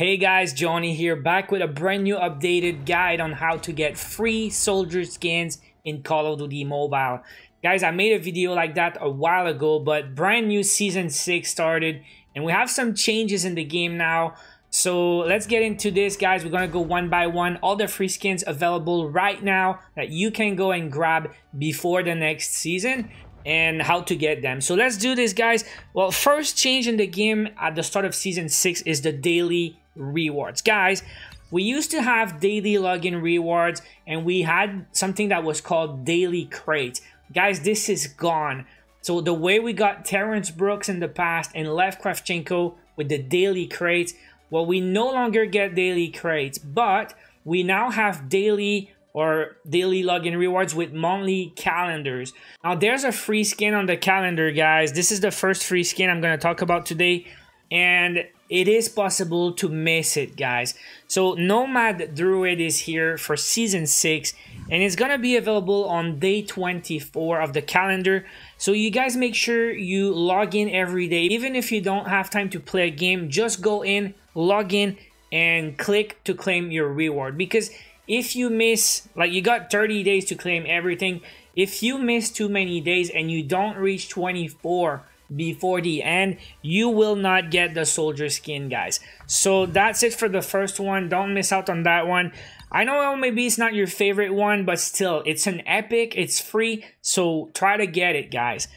Hey guys, Johnny here, back with a brand new updated guide on how to get free soldier skins in Call of Duty Mobile. Guys, I made a video like that a while ago, but brand new Season 6 started, and we have some changes in the game now. So let's get into this, guys. We're going to go one by one. All the free skins available right now that you can go and grab before the next season and how to get them. So let's do this, guys. Well, first change in the game at the start of Season 6 is the daily rewards. Guys, we used to have daily login rewards and we had something that was called daily crate. Guys, this is gone. So the way we got Terrence Brooks in the past and Lev Kravchenko with the daily crates, well, we no longer get daily crates, but we now have daily or daily login rewards with monthly calendars. Now there's a free skin on the calendar, guys. This is the first free skin I'm gonna talk about today. And it is possible to miss it, guys. So Nomad Druid is here for Season 6 and it's gonna be available on day 24 of the calendar. So you guys make sure you log in every day. Even if you don't have time to play a game, just go in, log in, and click to claim your reward. Because if you miss, like you got 30 days to claim everything, if you miss too many days and you don't reach 24 before the end you will not get the soldier skin guys so that's it for the first one don't miss out on that one I know maybe it's not your favorite one, but still, it's an epic, it's free, so try to get it, guys.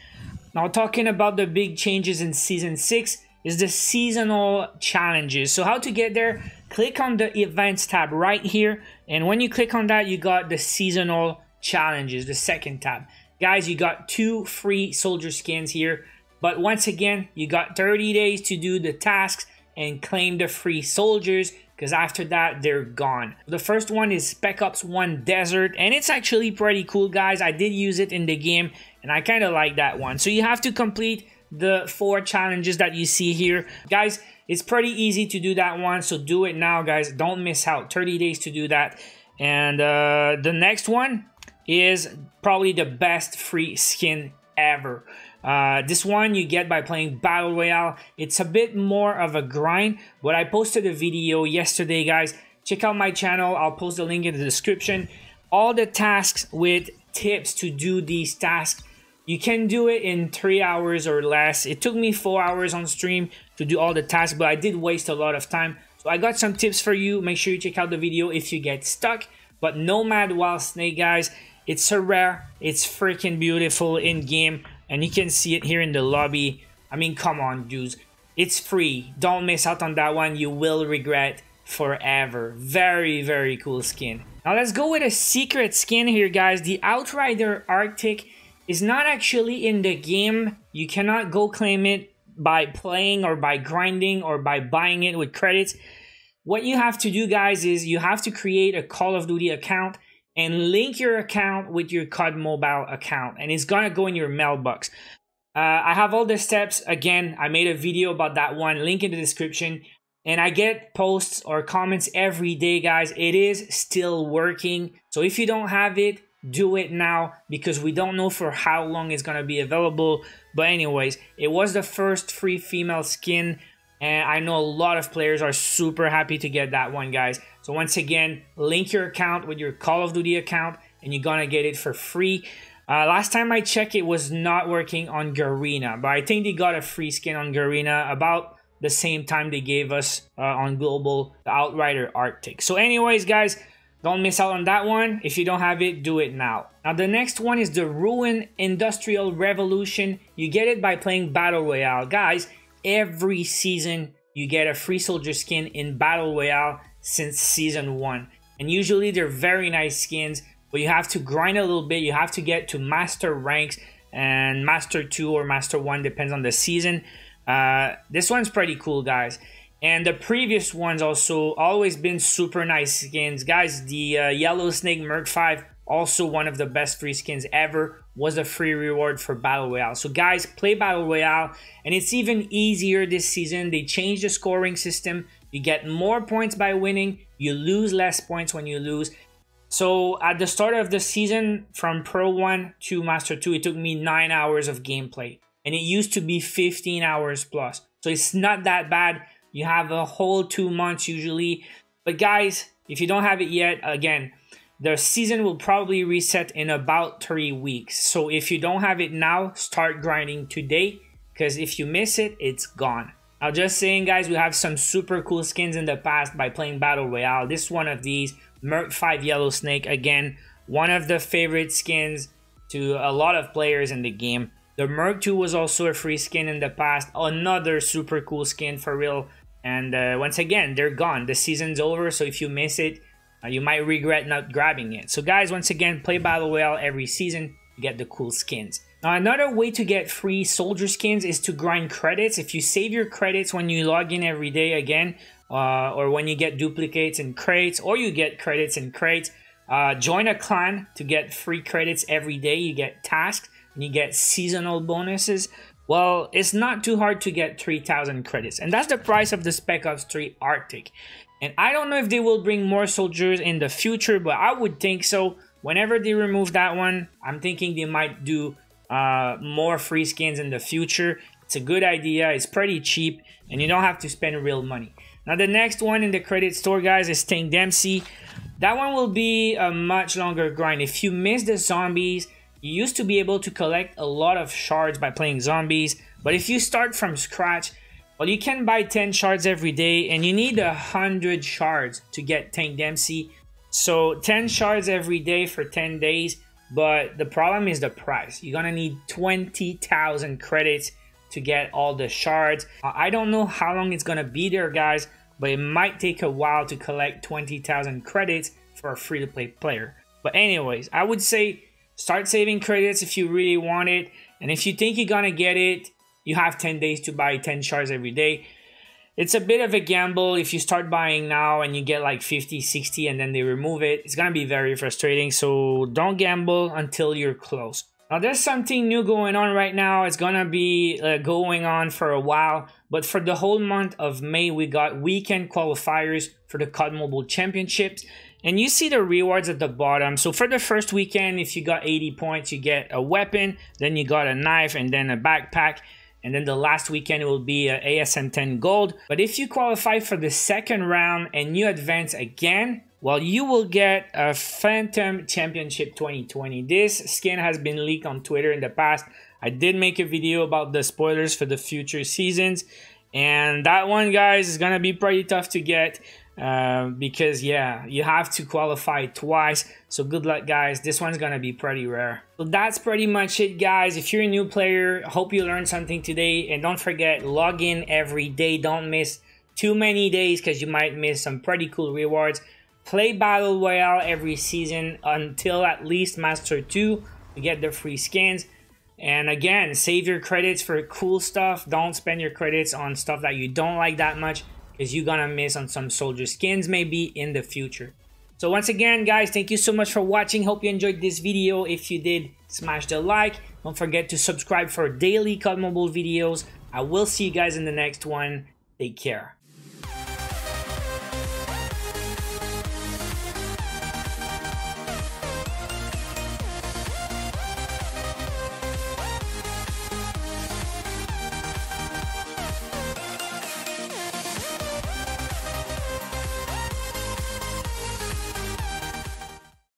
Now, talking about the big changes in Season 6 is the seasonal challenges. So, how to get there? Click on the events tab right here, and when you click on that, you got the seasonal challenges, the second tab. Guys, you got two free soldier skins here but once again, you got 30 days to do the tasks and claim the free soldiers because after that they're gone. The first one is Spec Ops 1 Desert and it's actually pretty cool guys. I did use it in the game and I kind of like that one. So you have to complete the four challenges that you see here. Guys, it's pretty easy to do that one so do it now guys. Don't miss out. 30 days to do that. And uh, the next one is probably the best free skin ever. Uh, this one you get by playing Battle Royale. It's a bit more of a grind, but I posted a video yesterday, guys. Check out my channel. I'll post the link in the description. All the tasks with tips to do these tasks. You can do it in three hours or less. It took me four hours on stream to do all the tasks, but I did waste a lot of time. So I got some tips for you. Make sure you check out the video if you get stuck. But Nomad Wild Snake, guys, it's a rare. It's freaking beautiful in game. And you can see it here in the lobby. I mean, come on, dudes. It's free. Don't miss out on that one. You will regret forever. Very, very cool skin. Now let's go with a secret skin here, guys. The Outrider Arctic is not actually in the game. You cannot go claim it by playing or by grinding or by buying it with credits. What you have to do, guys, is you have to create a Call of Duty account and link your account with your COD Mobile account, and it's gonna go in your mailbox. Uh, I have all the steps. Again, I made a video about that one. Link in the description. And I get posts or comments every day, guys. It is still working. So if you don't have it, do it now because we don't know for how long it's gonna be available. But anyways, it was the first free female skin, and I know a lot of players are super happy to get that one, guys. So once again, link your account with your Call of Duty account and you're gonna get it for free. Uh, last time I checked, it was not working on Garena, but I think they got a free skin on Garena about the same time they gave us uh, on Global the Outrider Arctic. So anyways, guys, don't miss out on that one. If you don't have it, do it now. Now the next one is the Ruin Industrial Revolution. You get it by playing Battle Royale. Guys, every season you get a free soldier skin in Battle Royale since season one. And usually they're very nice skins, but you have to grind a little bit. You have to get to master ranks and master two or master one, depends on the season. Uh, this one's pretty cool, guys. And the previous ones also always been super nice skins. Guys, the uh, Yellow Snake Merc 5 also one of the best free skins ever was a free reward for battle royale so guys play battle royale and it's even easier this season they changed the scoring system you get more points by winning you lose less points when you lose so at the start of the season from pro 1 to master 2 it took me 9 hours of gameplay and it used to be 15 hours plus so it's not that bad you have a whole two months usually but guys if you don't have it yet again the season will probably reset in about three weeks. So if you don't have it now, start grinding today because if you miss it, it's gone. Now just saying guys, we have some super cool skins in the past by playing Battle Royale. This one of these, Mert 5 Yellow Snake, again, one of the favorite skins to a lot of players in the game. The Merc 2 was also a free skin in the past, another super cool skin for real. And uh, once again, they're gone. The season's over, so if you miss it, uh, you might regret not grabbing it. So guys, once again, play Battle Royale every season, get the cool skins. Now another way to get free soldier skins is to grind credits. If you save your credits when you log in every day again, uh, or when you get duplicates and crates, or you get credits and crates, uh, join a clan to get free credits every day. You get tasks and you get seasonal bonuses. Well, it's not too hard to get 3,000 credits, and that's the price of the Spec Ops 3 Arctic. And I don't know if they will bring more soldiers in the future, but I would think so. Whenever they remove that one, I'm thinking they might do uh, more free skins in the future. It's a good idea. It's pretty cheap and you don't have to spend real money. Now the next one in the credit store, guys, is Tank Dempsey. That one will be a much longer grind. If you miss the zombies, you used to be able to collect a lot of shards by playing zombies. But if you start from scratch, well, you can buy 10 shards every day and you need 100 shards to get Tank Dempsey. So 10 shards every day for 10 days, but the problem is the price. You're gonna need 20,000 credits to get all the shards. Uh, I don't know how long it's gonna be there, guys, but it might take a while to collect 20,000 credits for a free-to-play player. But anyways, I would say start saving credits if you really want it. And if you think you're gonna get it, you have 10 days to buy 10 shares every day it's a bit of a gamble if you start buying now and you get like 50 60 and then they remove it it's gonna be very frustrating so don't gamble until you're close now there's something new going on right now it's gonna be uh, going on for a while but for the whole month of may we got weekend qualifiers for the cod mobile championships and you see the rewards at the bottom so for the first weekend if you got 80 points you get a weapon then you got a knife and then a backpack and then the last weekend will be uh, ASM 10 Gold. But if you qualify for the second round and you advance again, well, you will get a Phantom Championship 2020. This skin has been leaked on Twitter in the past. I did make a video about the spoilers for the future seasons. And that one, guys, is going to be pretty tough to get. Um, because yeah you have to qualify twice so good luck guys this one's gonna be pretty rare so that's pretty much it guys if you're a new player hope you learned something today and don't forget log in every day don't miss too many days because you might miss some pretty cool rewards play battle royale every season until at least master 2 to get the free skins and again save your credits for cool stuff don't spend your credits on stuff that you don't like that much because you're gonna miss on some soldier skins maybe in the future. So once again, guys, thank you so much for watching. Hope you enjoyed this video. If you did, smash the like. Don't forget to subscribe for daily COD Mobile videos. I will see you guys in the next one. Take care.